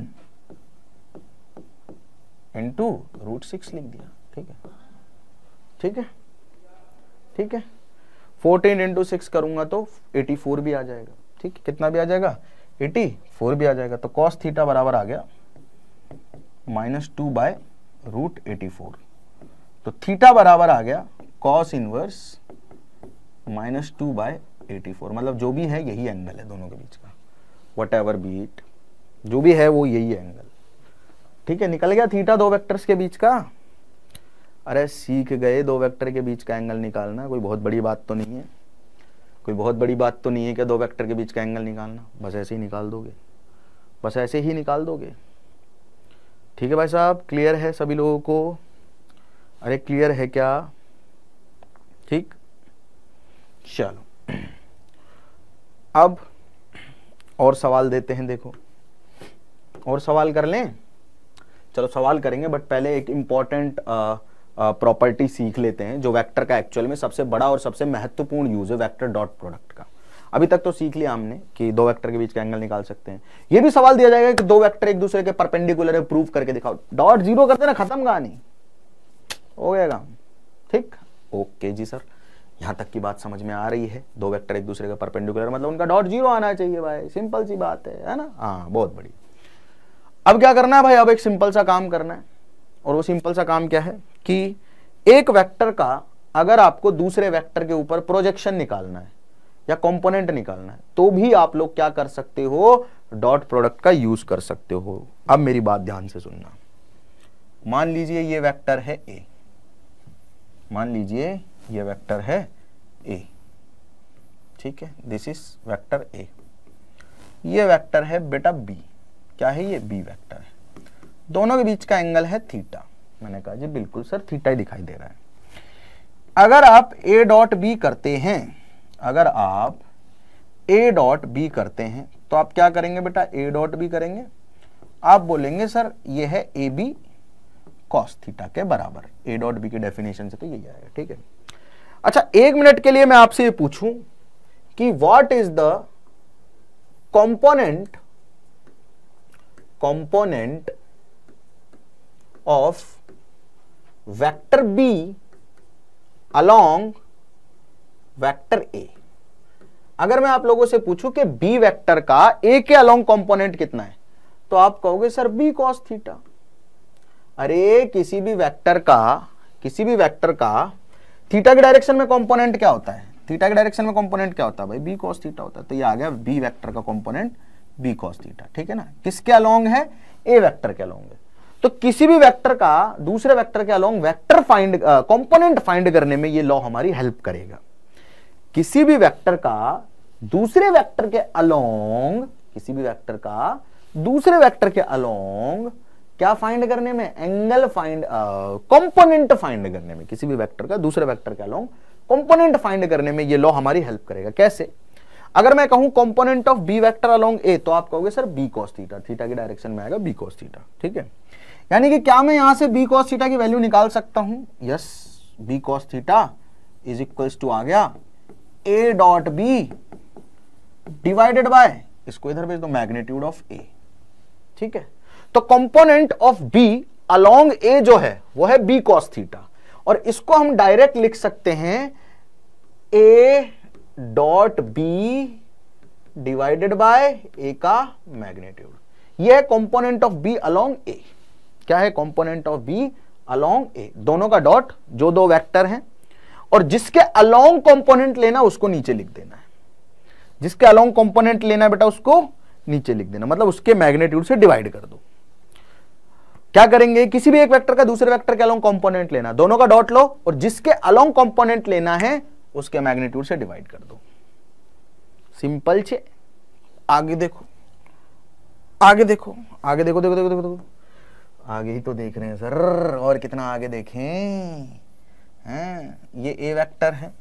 into root six लिख दिया ठीक है ठीक है ठीक है फोर्टीन इंटू सिक्स करूंगा तो एटी फोर भी आ जाएगा ठीक कितना भी आ जाएगा एटी फोर भी आ जाएगा तो कॉस थीटा बराबर आ गया minus two by root eighty four तो थीटा बराबर आ गया cos inverse minus two by eighty four मतलब जो भी है यही एंगल है दोनों के बीच का वट एवर बी इट जो भी है वो यही एंगल ठीक है निकल गया थीटा दो वेक्टर्स के बीच का अरे सीख गए दो वेक्टर के बीच का एंगल निकालना कोई बहुत बड़ी बात तो नहीं है कोई बहुत बड़ी बात तो नहीं है कि दो वेक्टर के बीच का एंगल निकालना बस ऐसे ही निकाल दोगे बस ऐसे ही निकाल दोगे ठीक है भाई साहब क्लियर है सभी लोगों को अरे क्लियर है क्या ठीक चलो अब और सवाल देते हैं देखो और सवाल कर लें चलो सवाल करेंगे बट पहले एक इम्पॉर्टेंट प्रॉपर्टी सीख लेते हैं जो वेक्टर का एक्चुअल में सबसे बड़ा और सबसे महत्वपूर्ण यूज है वेक्टर डॉट प्रोडक्ट का अभी तक तो सीख लिया हमने कि दो वेक्टर के बीच का एंगल निकाल सकते हैं यह भी सवाल दिया जाएगा कि दो वेक्टर एक दूसरे के परपेंडिकुलर है प्रूफ करके दिखाओ डॉट जीरो करते ना खत्म नहीं हो गया ठीक ओके जी सर यहां तक की बात समझ में आ रही है दो वेक्टर एक दूसरे का परपेंडिकुलर मतलब उनका डॉट जीरो आना चाहिए भाई सिंपल सी बात है है ना हाँ बहुत बड़ी अब क्या करना है भाई अब एक सिंपल सा काम करना है और वो सिंपल सा काम क्या है कि एक वेक्टर का अगर आपको दूसरे वेक्टर के ऊपर प्रोजेक्शन निकालना है या कंपोनेंट निकालना है तो भी आप लोग क्या कर सकते हो डॉट प्रोडक्ट का यूज कर सकते हो अब मेरी बात ध्यान से सुनना मान लीजिए ये वेक्टर है ए मान लीजिए ये वेक्टर है ए ठीक है दिस इज वेक्टर ए ये वेक्टर है बेटा बी क्या है ये बी वेक्टर है दोनों के बीच का एंगल है थीटा मैंने कहा जी बिल्कुल सर थीटा ही दिखाई दे रहा है अगर आप ए डॉट बी करते हैं अगर आप ए डॉट बी करते हैं तो आप क्या करेंगे बेटा ए डॉट बी करेंगे आप बोलेंगे सर यह है ए बी कॉस थीटा के बराबर ए डॉट बी के डेफिनेशन से तो यही आएगा ठीक है अच्छा एक मिनट के लिए मैं आपसे ये पूछूं कि what is the component component of vector b along vector a अगर मैं आप लोगों से पूछूं कि b वेक्टर का a के अलोंग कंपोनेंट कितना है तो आप कहोगे सर b cos थीटा अरे किसी भी वेक्टर का किसी भी वेक्टर का थीटा के डायरेक्शन में कंपोनेंट क्या होता है थीटा के डायरेक्शन में कंपोनेंट क्या होता है भाई बी कॉस थीटा होता है तो ये आ गया बी वेक्टर का कंपोनेंट बी cos थीटा ठीक है ना किसके अलोंग है ए वेक्टर के अलोंग है तो किसी भी वेक्टर का दूसरे वेक्टर के along vector find component find करने में ये लॉ हमारी हेल्प करेगा किसी भी वेक्टर का दूसरे वेक्टर के अलोंग किसी भी वेक्टर का दूसरे वेक्टर के अलोंग क्या फाइंड करने में एंगल फाइंड कंपोनेंट फाइंड करने में किसी भी वेक्टर का दूसरे वेक्टर के अलोंग कंपोनेंट फाइंड करने में ये लॉ हमारी हेल्प करेगा कैसे अगर मैं कहूं component of B vector along A तो आप कहोगे sir B cos theta theta की डायरेक्शन में आएगा बी कॉस थीटा ठीक है यानी कि क्या मैं यहां से बी कॉस थीटा की वैल्यू निकाल सकता हूं yes B cos theta is equal to आ गया A dot B divided by इसको इधर भेज दो मैग्नेट्यूड ऑफ ए ठीक है तो component of B along A जो है वो है बी कॉस थीटा और इसको हम डायरेक्ट लिख सकते हैं A dot B divided by A का मैग्नेट्यूड यह है component of B along A क्या है component of B along A दोनों का डॉट जो दो वैक्टर है और जिसके अलोंग कॉम्पोनेंट लेना उसको नीचे लिख देना है जिसके अलोंग कॉम्पोनेंट लेना बेटा उसको नीचे लिख देना मतलब उसके मैग्नेट्यूड से डिवाइड कर दो क्या करेंगे किसी भी एक वेक्टर का दूसरे वेक्टर के अलोंग कंपोनेंट लेना दोनों का डॉट लो और जिसके अलोंग कंपोनेंट लेना है उसके मैग्नीट्यूड से डिवाइड कर दो सिंपल छे आगे देखो आगे देखो आगे देखो देखो देखो, देखो, देखो, देखो आगे ही तो देख रहे हैं सर और कितना आगे देखें हैं ये ए वेक्टर है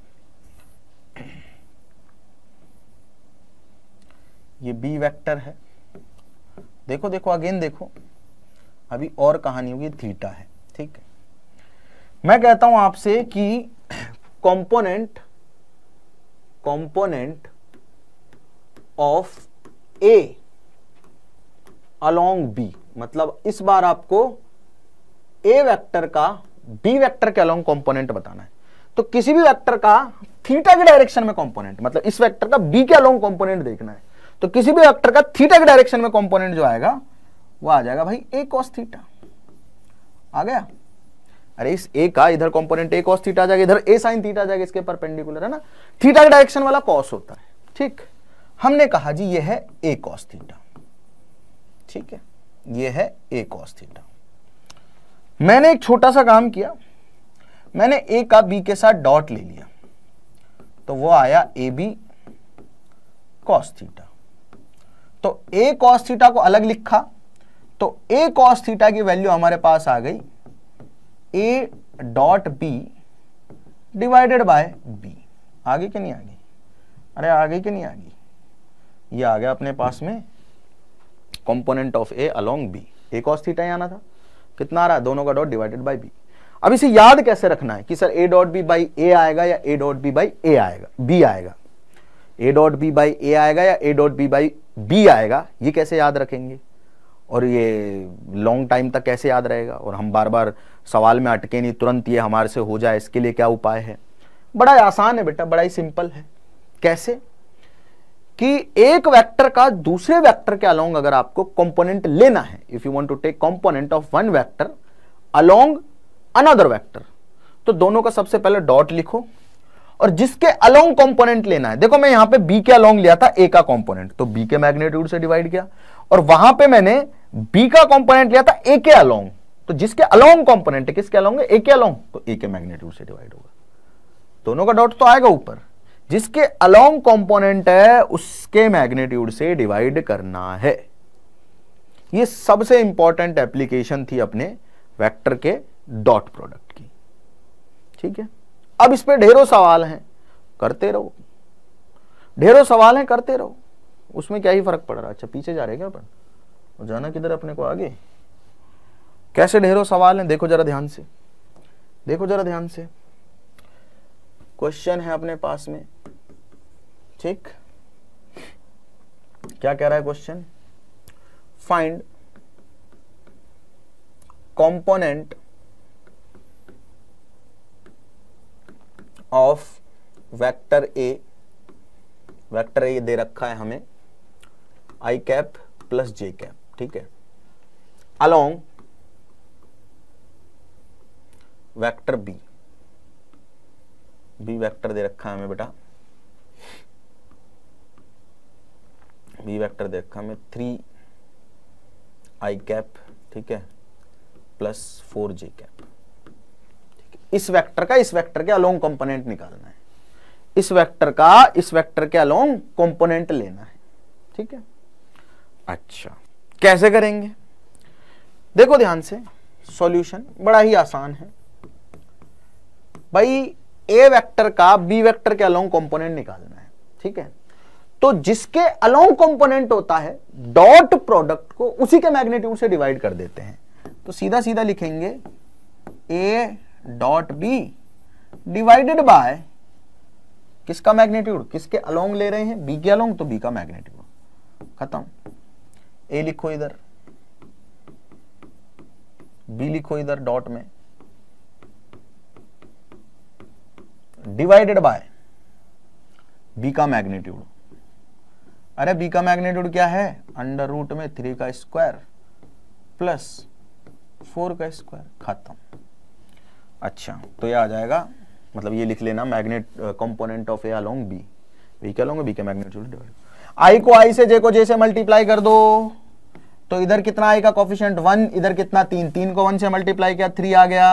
ये बी वेक्टर है देखो देखो अगेन देखो अभी और कहानी होगी थीटा है ठीक है मैं कहता हूं आपसे कि component component of A along B मतलब इस बार आपको ए वेक्टर का बी वेक्टर के अलॉन्ग कंपोनेंट बताना है तो किसी भी वेक्टर का थीटा के डायरेक्शन में कंपोनेंट मतलब इस वेक्टर का बी के अलॉन्ग कंपोनेंट देखना है तो किसी भी वेक्टर का थीटा के डायरेक्शन में कंपोनेंट जो आएगा वो आ जाएगा भाई ए कॉस थीटा आ गया अरे इस ए का इधर कंपोनेंट ए कॉस थीटा जाएगा इधर ए साइन थीटा जाएगा इसके पेंडिकुलर है ना थीटा के डायरेक्शन वाला कॉस होता है ठीक हमने कहा जी यह है ए कॉस थीटा ठीक है ये है ए कॉस थीटा मैंने एक छोटा सा काम किया मैंने ए का बी के साथ डॉट ले लिया तो वो आया ए बी कॉस थीटा तो ए कॉस थीटा को अलग लिखा तो ए कॉस थीटा की वैल्यू हमारे पास आ गई A dot B divided by B आ गई कि नहीं आ गई अरे आ गई कि नहीं आ गई ये आ गया अपने पास में component of A along B A cos theta यहाँ आना था कितना आ रहा है दोनों का डॉट डिवाइडेड बाई बी अब इसे याद कैसे रखना है कि sir A dot B by A आएगा या A dot B by A आएगा बी आएगा A dot B by A आएगा या A dot B by B आएगा ये कैसे याद रखेंगे और ये लॉन्ग टाइम तक कैसे याद रहेगा और हम बार बार सवाल में अटके नहीं तुरंत ये हमारे से हो जाए इसके लिए क्या उपाय है बड़ा आसान है बेटा बड़ा ही सिंपल है कैसे कि एक वेक्टर का दूसरे वेक्टर के अलोंग अगर आपको कंपोनेंट लेना है if you want to take component of one vector along another vector तो दोनों का सबसे पहले डॉट लिखो और जिसके अलोंग कंपोनेंट लेना है देखो मैं यहां पे बी के अलोंग लिया था ए का कंपोनेंट तो बी के मैग्नेट्यूड से डिवाइड किया और वहां पे मैंने बी का कॉम्पोनेंट लिया था ए के अलोंग तो जिसके अलोंग कॉम्पोनेंट है किसके अलोंग ए के अलोंग तो ए के मैग्नेट्यूड से डिवाइड होगा दोनों का डॉट तो आएगा ऊपर जिसके अलोंग कंपोनेंट है उसके मैग्नेट्यूड से डिवाइड करना है ये सबसे इंपॉर्टेंट एप्लीकेशन थी अपने वेक्टर के डॉट प्रोडक्ट की ठीक है अब इस पर ढेरों सवाल हैं करते रहो ढेरों सवाल हैं करते रहो उसमें क्या ही फर्क पड़ रहा है अच्छा पीछे जा रहे क्या अपन और जाना किधर अपने को आगे कैसे ढेरों सवाल हैं देखो जरा ध्यान से देखो जरा ध्यान से क्वेश्चन है अपने पास में ठीक क्या कह रहा है question find component of vector A vector A दे रखा है हमें I cap plus J cap ठीक है along vector B B vector दे रखा है हमें बेटा बी वेक्टर दे रखा हमें थ्री आई कैप ठीक है प्लस फोर जे कैप इस वेक्टर का इस वेक्टर के अलोंग कंपोनेंट निकालना है इस वेक्टर का इस वेक्टर के अलोंग कंपोनेंट लेना है ठीक है अच्छा कैसे करेंगे देखो ध्यान से सॉल्यूशन बड़ा ही आसान है भाई ए वेक्टर का बी वेक्टर के अलोंग कंपोनेंट निकालना है ठीक है तो जिसके अलोंग कंपोनेंट होता है डॉट प्रोडक्ट को उसी के मैग्नेट्यूड से डिवाइड कर देते हैं तो सीधा सीधा लिखेंगे A dot B divided by किसका मैग्नेट्यूड किसके अलोंग ले रहे हैं बी के अलोंग तो बी का मैग्नेट्यूड खत्म ए लिखो इधर बी लिखो इधर डॉट में डिवाइडेड बाय बी का मैग्नीट्यूड अरे बी का मैग्नीट्यूड क्या है अंडर रूट में थ्री का स्क्वायर प्लस फोर का स्क्वायर खत्म अच्छा तो ये आ जाएगा मतलब ये लिख लेना magnet component of A along b b क्या लोगे बी के मैग्नेट्यूड डिवाइड आई को आई से जे को जे से मल्टीप्लाई कर दो तो इधर कितना आई का कॉफिशियंट वन इधर कितना तीन तीन को वन से मल्टीप्लाई किया थ्री आ गया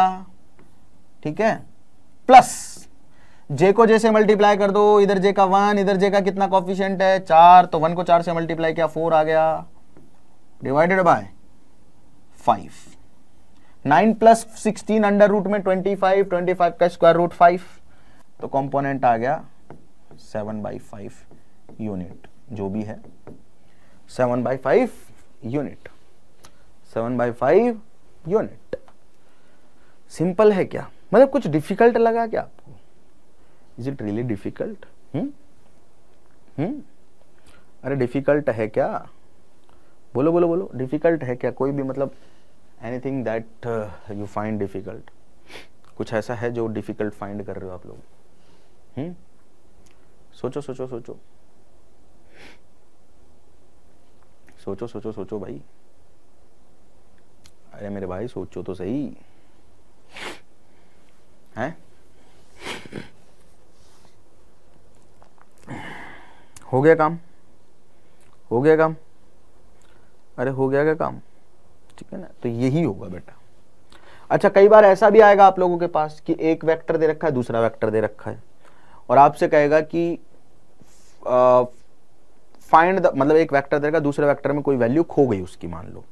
ठीक है प्लस जे को जे से मल्टीप्लाई कर दो इधर जे का वन इधर जे का कितना कॉफिशियंट है चार तो वन को चार से मल्टीप्लाई किया फोर आ गया divided by five nine plus sixteen under root में ट्वेंटी फाइव ट्वेंटी फाइव का स्क्वायर रूट फाइव तो कॉम्पोनेंट आ गया सेवन बाई फाइव यूनिट जो भी है seven by five unit seven by five unit simple है क्या मतलब कुछ डिफिकल्ट लगा क्या इज इट रियली डिफिकल्ट अरे डिफिकल्ट है क्या बोलो बोलो बोलो डिफिकल्ट है क्या कोई भी मतलब anything that you find difficult कुछ ऐसा है जो डिफिकल्ट फाइंड कर रहे हो आप लोग हुँ? Hmm? सोचो सोचो सोचो सोचो सोचो सोचो भाई अरे मेरे भाई सोचो तो सही हैं हो गया काम हो गया काम अरे हो गया क्या काम ठीक है ना तो यही होगा बेटा अच्छा कई बार ऐसा भी आएगा आप लोगों के पास कि एक वेक्टर दे रखा है दूसरा वेक्टर दे रखा है और आपसे कहेगा कि फाइंड द मतलब एक वेक्टर देगा दूसरे वेक्टर में कोई वैल्यू खो गई उसकी मान लो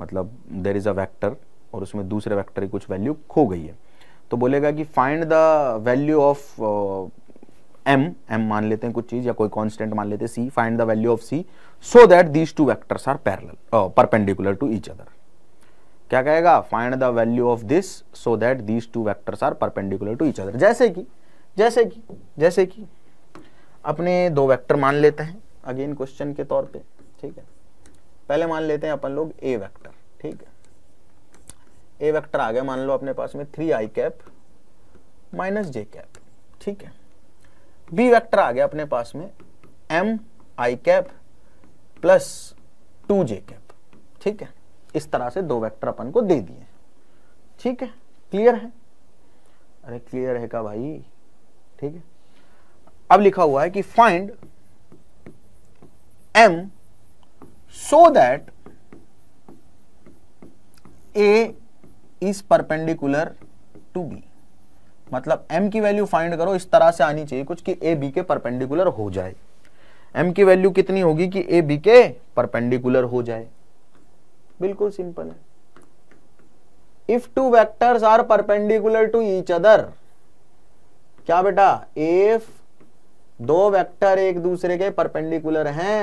मतलब देर इज़ अ वैक्टर और उसमें दूसरे वैक्टर की कुछ वैल्यू खो गई है तो बोलेगा कि find the value of m m मान लेते हैं कुछ चीज या कोई कांस्टेंट मान लेते हैं c find the value of c so that these two vectors are parallel perpendicular to each other क्या कहेगा find the value of this so that these two vectors are perpendicular to each other जैसे कि जैसे कि जैसे कि अपने दो वेक्टर मान लेते हैं अगेन क्वेश्चन के तौर पे ठीक है पहले मान लेते हैं अपन लोग ए वेक्टर ठीक है ए वेक्टर आ गया मान लो अपने पास में three i cap minus J cap ठीक है बी वेक्टर आ गया अपने पास में m i cap plus two j cap ठीक है इस तरह से दो वेक्टर अपन को दे दिए ठीक है क्लियर है अरे क्लियर है का भाई ठीक है अब लिखा हुआ है कि find m so that a is perpendicular to b मतलब एम की वैल्यू फाइंड करो इस तरह से आनी चाहिए कुछ कि ए बी के परपेंडिकुलर हो जाए एम की वैल्यू कितनी होगी कि ए बी के परपेंडिकुलर हो जाए बिल्कुल सिंपल है if two vectors are perpendicular to each other क्या बेटा इफ दो वेक्टर एक दूसरे के परपेंडिकुलर हैं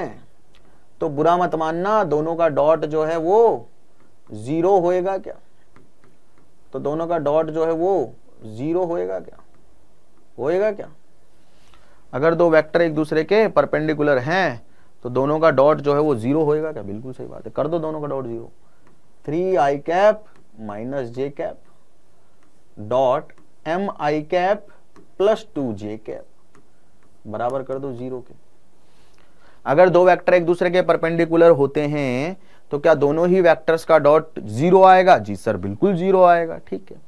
तो बुरा मत मानना दोनों का डॉट जो है वो जीरो होएगा क्या तो दोनों का डॉट जो है वो जीरो होएगा क्या होएगा क्या अगर दो वेक्टर एक दूसरे के परपेंडिकुलर हैं तो दोनों का डॉट जो है वो जीरो होएगा क्या बिल्कुल सही बात है कर दो दोनों का dot zero three i cap minus J cap dot m i cap plus two j cap बराबर कर दो जीरो के अगर दो वेक्टर एक दूसरे के परपेंडिकुलर होते हैं तो क्या दोनों ही वेक्टर्स का डॉट जीरो आएगा जी सर बिल्कुल जीरो आएगा ठीक है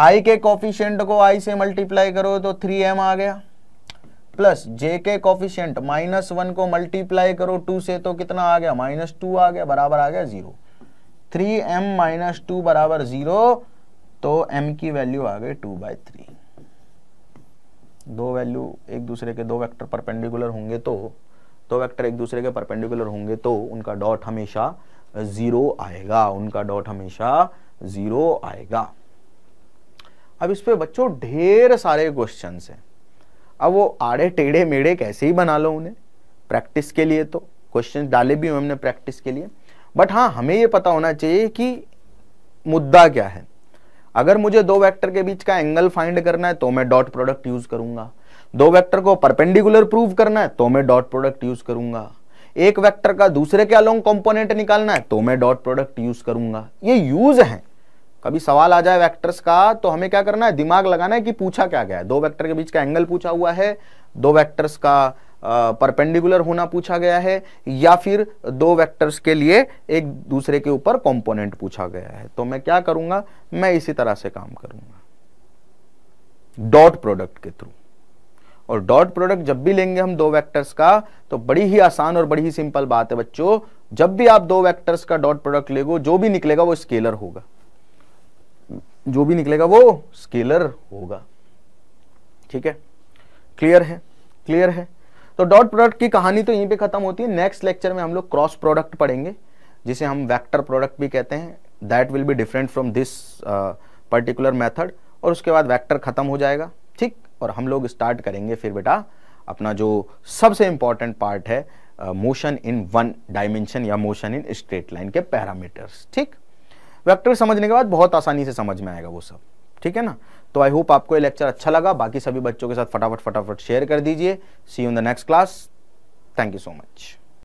आई के कॉफिशियंट को आई से मल्टीप्लाई करो तो थ्री एम आ गया प्लस जे के कॉफिशियंट माइनस वन को मल्टीप्लाई करो टू से तो कितना आ गया माइनस टू आ गया बराबर आ गया zero three m minus two बराबर जीरो तो एम की वैल्यू आ गई टू बाई थ्री दो वैल्यू एक दूसरे के दो वेक्टर परपेंडिकुलर होंगे तो दो वेक्टर एक दूसरे के परपेंडिकुलर होंगे तो उनका डॉट हमेशा ज़ीरो आएगा उनका डॉट हमेशा ज़ीरो आएगा अब इस पर बच्चों ढेर सारे क्वेश्चन हैं अब वो आड़े टेढ़े मेढ़े कैसे ही बना लो उन्हें प्रैक्टिस के लिए तो क्वेश्चन डाले भी हमने प्रैक्टिस के लिए बट हाँ हमें ये पता होना चाहिए कि मुद्दा क्या है अगर मुझे दो वेक्टर के बीच का एंगल फाइंड करना है तो मैं डॉट प्रोडक्ट यूज करूंगा दो वेक्टर को परपेंडिकुलर प्रूव करना है तो मैं डॉट प्रोडक्ट यूज करूंगा एक वेक्टर का दूसरे के अलोंग कंपोनेंट निकालना है तो मैं डॉट प्रोडक्ट यूज करूंगा ये यूज है कभी सवाल आ जाए वेक्टर्स का तो हमें क्या करना है दिमाग लगाना है कि पूछा क्या गया है दो वेक्टर के बीच का एंगल पूछा हुआ है दो वेक्टर्स का परपेंडिकुलर होना पूछा गया है या फिर दो वेक्टर्स के लिए एक दूसरे के ऊपर कंपोनेंट पूछा गया है तो मैं क्या करूंगा मैं इसी तरह से काम करूंगा डॉट प्रोडक्ट के थ्रू और डॉट प्रोडक्ट जब भी लेंगे हम दो वेक्टर्स का तो बड़ी ही आसान और बड़ी ही सिंपल बात है बच्चों जब भी आप दो वेक्टर्स का डॉट प्रोडक्ट लेगो जो भी निकलेगा वो स्केलर होगा जो भी निकलेगा वो स्केलर होगा ठीक है क्लियर है क्लियर है तो डॉट प्रोडक्ट की कहानी तो यहीं पे खत्म होती है नेक्स्ट लेक्चर में हम लोग क्रॉस प्रोडक्ट पढ़ेंगे जिसे हम वेक्टर प्रोडक्ट भी कहते हैं that will be different from this particular method और उसके बाद वेक्टर खत्म हो जाएगा ठीक और हम लोग स्टार्ट करेंगे फिर बेटा अपना जो सबसे इंपॉर्टेंट पार्ट है मोशन इन वन डायमेंशन या मोशन इन स्ट्रेट लाइन के पैरामीटर्स ठीक वेक्टर समझने के बाद बहुत आसानी से समझ में आएगा वो सब ठीक है ना तो आई होप आपको ये लेक्चर अच्छा लगा बाकी सभी बच्चों के साथ फटाफट फटाफट शेयर कर दीजिए see you in the next class thank you so much